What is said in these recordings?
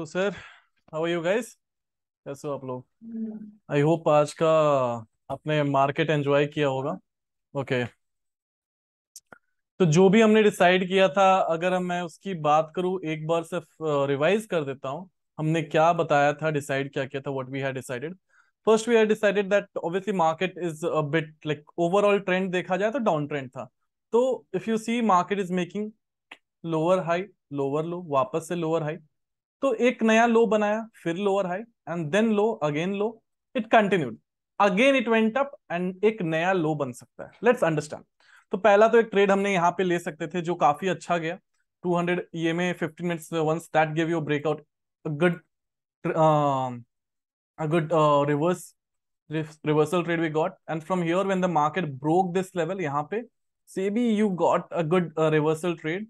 तो sir how are you guys कैसे हो आप लोग आई हम्म। होप आज का आपने मार्केट एंजॉय किया होगा ओके okay. तो जो भी हमने डिसाइड किया था अगर हम मैं उसकी बात करूं एक बार सिर्फ रिवाइज कर देता हूं हमने क्या बताया था डिसाइड क्या किया था what we had decided first we had decided that obviously market is a bit like overall trend देखा जाए तो डाउन ट्रेंड था तो if you see market is making lower high lower low वापस से लोअर हाई तो एक नया लो बनाया फिर lower high and then low again low it continued again it went up and एक नया लो बन सकता है लेट्स अंडरस्टैंड तो पहला तो एक ट्रेड हमने यहाँ पे ले सकते थे जो काफी अच्छा गया 200 हंड्रेड ई में fifteen minute once that give you breakout good good reverse reversal trade we got and from here when the market broke this level यहाँ पे से be you got a good reversal trade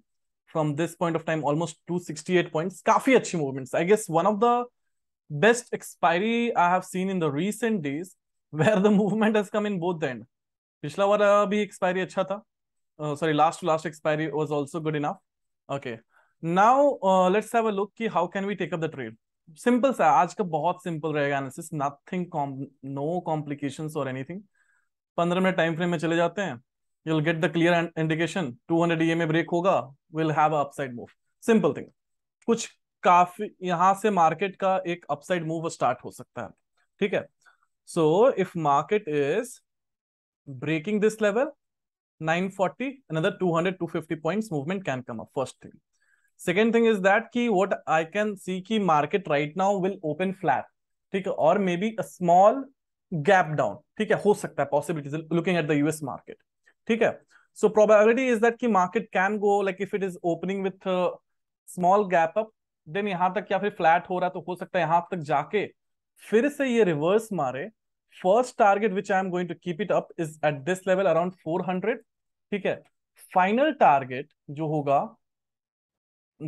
from this point of time almost 268 points काफी अच्छी movements I guess one of the best expiry I have seen in the recent days where the movement has come in both the and पिछला वाला भी expiry अच्छा uh, sorry था sorry last expiry expiry also good enough okay now uh, let's have a look ki how can we take up the trade simple सा आज का बहुत simple रहेगा एनालिसिस नथिंग नो कॉम्प्लिकेशंस और anything पंद्रह minute time frame में चले जाते हैं you'll get the clear indication 200 ema break hoga will have a upside move simple thing kuch काफी yahan se market ka ek upside move start ho sakta hai theek hai so if market is breaking this level 940 another 200 250 points movement can come up first thing second thing is that ki what i can see ki market right now will open flat theek hai or maybe a small gap down theek hai ho sakta hai possibility looking at the us market ठीक है so probability is that कि market can go like if it is opening with small gap up then यहां तक या फिर flat हो रहा तो हो सकता है यहां तक जाके फिर से ये रिवर्स मारे first target which I am going to keep it up is at this level around 400 ठीक है फाइनल टारगेट जो होगा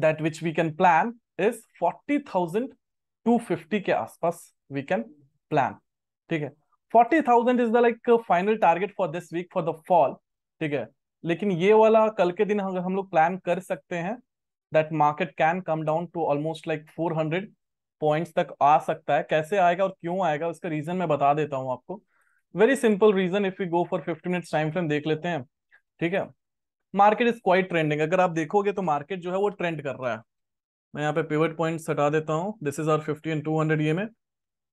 that which we can plan is forty thousand two fifty के आसपास वी कैन प्लान ठीक है forty thousand is the like final target for this week for the fall ठीक है लेकिन ये वाला कल के दिन अगर हम लोग प्लान कर सकते हैं that market can come down to almost like four hundred points तक आ सकता है कैसे आएगा और क्यों आएगा उसका रीजन मैं बता देता हूं आपको very simple reason if you go for fifty minutes time frame देख लेते हैं ठीक है मार्केट इज क्वाइट ट्रेंडिंग अगर आप देखोगे तो मार्केट जो है वो ट्रेंड कर रहा है मैं यहाँ पे पेवर्ट पॉइंट हटा देता हूँ this is our fifty and two hundred ये में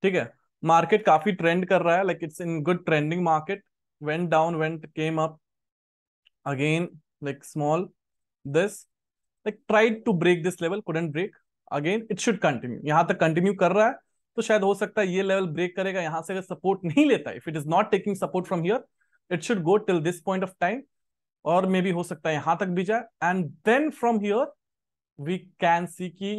ठीक है मार्केट काफी ट्रेंड कर रहा है like it's in good trending market went down went came up again like small this like tried to break this level couldn't break again it should continue यहाँ तक continue कर रहा है तो शायद हो सकता है ये लेवल ब्रेक करेगा यहाँ से अगर सपोर्ट नहीं लेता if it is not taking support from here it should go till this point of time और मे बी हो सकता है यहां तक भी जाए and then from here we can see की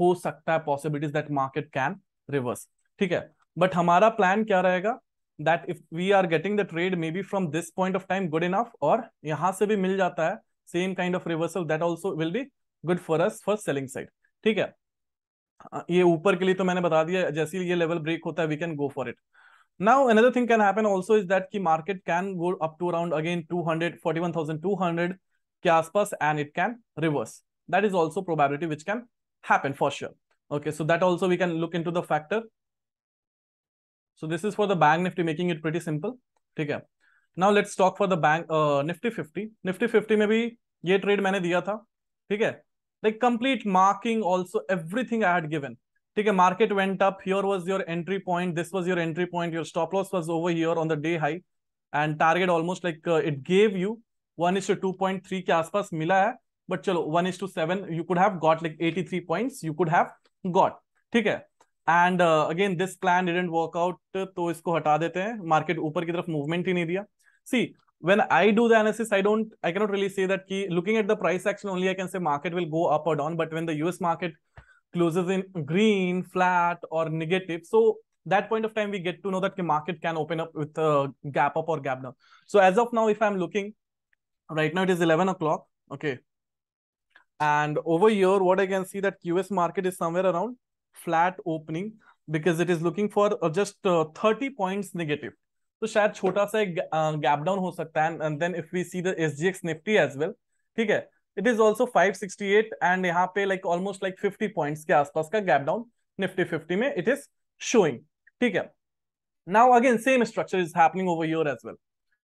हो सकता है possibilities that market can reverse ठीक है बट हमारा प्लान क्या रहेगा that if we are getting the trade maybe from this point of time good enough or यहाँ से भी मिल जाता है same kind of reversal that also will be good for us for selling side ठीक है ये ऊपर के लिए तो मैंने बता दिया जैसे ये level break होता है we can go for it. now another thing can happen also is that ki market can go up to around again two hundred forty one 41200 ke and it can reverse that is also probability which can happen for sure okay so that also we can look into the factor so this is for the bank Nifty making it pretty simple ठीक है now let's talk for the bank Nifty fifty Nifty fifty में भी ये trade मैंने दिया था ठीक है like complete marking also everything I had given ठीक है market went up here was your entry point this was your entry point your stop loss was over here on the day high and target almost like it gave you one is to two point three के आसपास मिला है but चलो one is to seven you could have got like eighty three point you could have got ठीक है and again this plan didn't work out तो इसको हटा देते हैं मार्केट ऊपर की तरफ मूवमेंट ही नहीं दिया See, when I do the analysis, I don't, I cannot really say that key, looking at the price action only, I can say market will go up or down. But when the US market closes in green, flat, or negative, so that point of time we get to know that the market can open up with a gap up or gap down. So as of now, if I'm looking, right now it is 11 o'clock. Okay. And over here, what I can see that US market is somewhere around flat opening because it is looking for just thirty point negative तो शायद छोटा सा एक gap uh, down हो सकता है and then if we see the S G X Nifty as well ठीक है it is also at and यहाँ पे like almost like fifty point के आसपास का गैप डाउन निफ्टी फिफ्टी में इट इज शोइंग ठीक है now again same structure is happening over your as well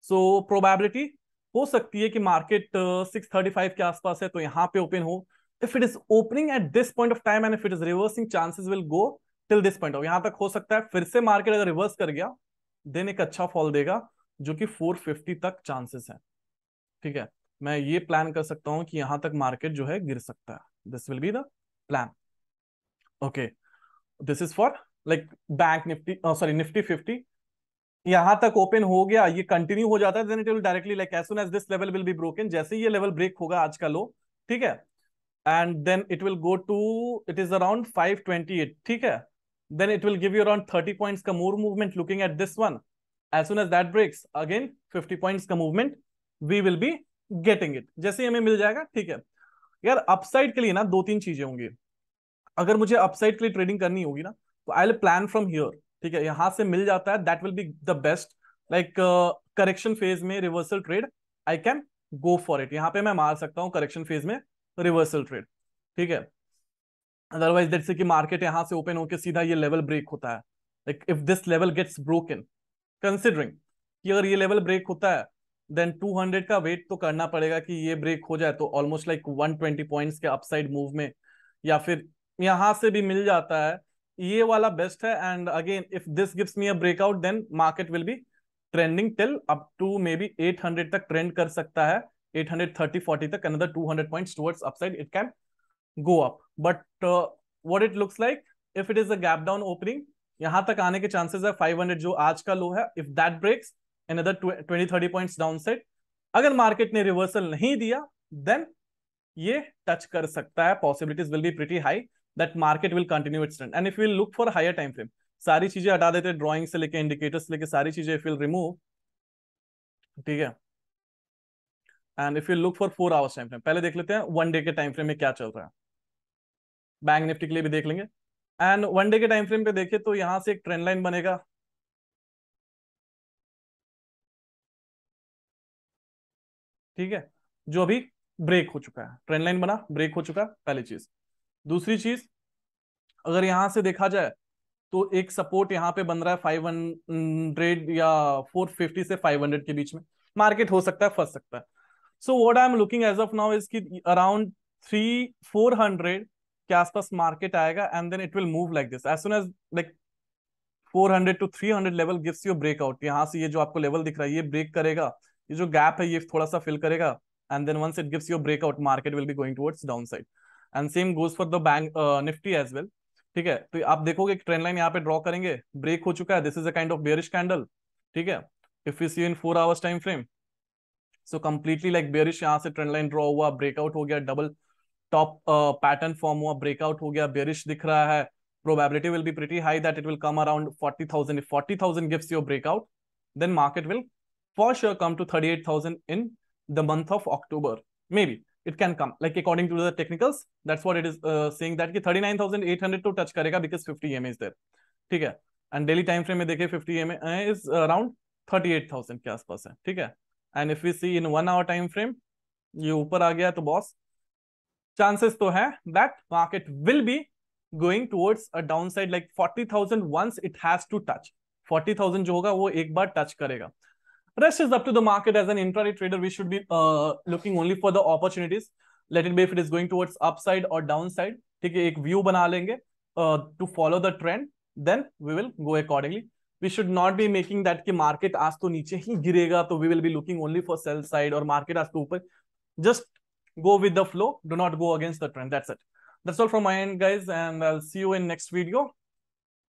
so probability हो सकती है कि मार्केट सिक्स थर्टी फाइव के आसपास है तो यहाँ पे ओपन हो if it is opening at this point of time and if it is reversing chances will go till this point of yahan tak हो सकता है फिर से मार्केट अगर रिवर्स कर गया देन एक अच्छा फॉल देगा जो कि 450 तक चांसेस theek hai main मैं ये प्लान कर सकता ki कि tak तक मार्केट जो है गिर सकता है will be the plan okay this is for like bank nifty Nifty sorry nifty 50 यहां तक ओपन हो गया ये कंटिन्यू हो जाता है then it will directly like as as this level will be broken जैसे ये लेवल ब्रेक होगा आज का लो ठीक है and then it will go to it is around five twenty eight ठीक है then it will give you around thirty points का more movement looking at this one as soon as that breaks again fifty points का movement we will be getting it जैसे हमें मिल जाएगा ठीक है यार अपसाइड के लिए ना दो तीन चीजें होंगी अगर मुझे अपसाइड के लिए ट्रेडिंग करनी होगी ना तो I will plan from here ठीक है यहां से मिल जाता है that will be the best like correction phase में reversal trade I can go for it यहाँ पे मैं मार सकता हूँ करेक्शन फेज में रिवर्सल ट्रेड ठीक है अदरवाइज देट से कि मार्केट यहां से ओपन होकर सीधा ये लेवल ब्रेक होता है like if this level gets broken considering कि अगर ये लेवल ब्रेक होता है देन 200 का वेट तो करना पड़ेगा कि ये ब्रेक हो जाए तो ऑलमोस्ट लाइक 120 पॉइंट्स के अपसाइड मूव में या फिर यहां से भी मिल जाता है ये वाला बेस्ट है and again if this gives me a breakout then market will be trending till up to maybe 800 तक ट्रेंड कर सकता है 830 40 tak another 200 points towards upside it can go up but uh, what it looks like if it is a gap down opening yahan tak aane ke chances hai 500 jo aaj ka low hai if that breaks another 20 30 points downside agar market ne reversal nahi diya then ye touch kar sakta hai possibilities will be pretty high that market will continue its trend and if we we'll look for higher time frame सारी चीजें हटा देते हैं drawing से लेके indicators लेके सारी चीजें इफ विल रिमूव ठीक है and if you look for four hours time frame पहले देख लेते हैं वन डे के टाइम फ्रेम में क्या चल रहा है बैंक निफ्टी के लिए भी देख लेंगे एंड वन डे के टाइम फ्रेम पे देखे तो यहां से एक ट्रेंड लाइन बनेगा ठीक है जो अभी ब्रेक हो चुका है ट्रेंड लाइन बना ब्रेक हो चुका पहली चीज दूसरी चीज अगर यहाँ से देखा जाए तो एक सपोर्ट यहाँ पे बन रहा है फाइव हंड्रेड या फोर फिफ्टी से फाइव हंड्रेड के बीच में मार्केट हो सकता है फंस सकता है so what I am looking as of now is की अराउंड थ्री फोर हंड्रेड के आसपास मार्केट आएगा and then it will move like this as soon as like four hundred to three hundred level gives you breakout यहाँ से ये जो आपको level दिख रहा है ये ब्रेक करेगा ये जो गैप है ये थोड़ा सा फिल करेगा and then once it gives you breakout market will be going towards down side and same goes for the bank Nifty as well ठीक है तो आप देखोगे ट्रेंड लाइन यहाँ पे ड्रॉ करेंगे ब्रेक हो चुका है this is a kind of bearish candle ठीक है if you see in four hours time frame so completely like bearish यहाँ से ट्रेंड लाइन ड्रॉ हुआ ब्रेकआउट हो गया डबल टॉप पैटर्न फॉर्म हुआ ब्रेकआउट हो गया बेरिश दिख रहा है probability will be pretty high that it will come around 40,000. If 40,000 gives you a breakout, then market will for sure come to 38,000 in the month of October. Maybe it can come like according to the technicals. That's what it is uh, saying that 39,800 to touch karega because 50 MA is there. ठीक है and daily time frame में देखिए 50 M is around 38,000 के आसपास है ठीक है and if you see in one hour time frame ये ऊपर आ गया तो बॉस चांसेस तो है that market will be going towards a down side like forty thousand once it has to touch forty thousand जो होगा वो एक बार टच करेगा rest is up to the market as an intraday trader we should be uh, looking only for the opportunities let it be if it is going towards upside or downside ठीक है view view lenge uh, to follow the trend then we will go accordingly we should not be making that कि market as to नीचे ही गिरेगा So we will be looking only for sell side Or market as to, just go with the flow do not go against the trend that's it that's all from my end guys and I'll see you in next video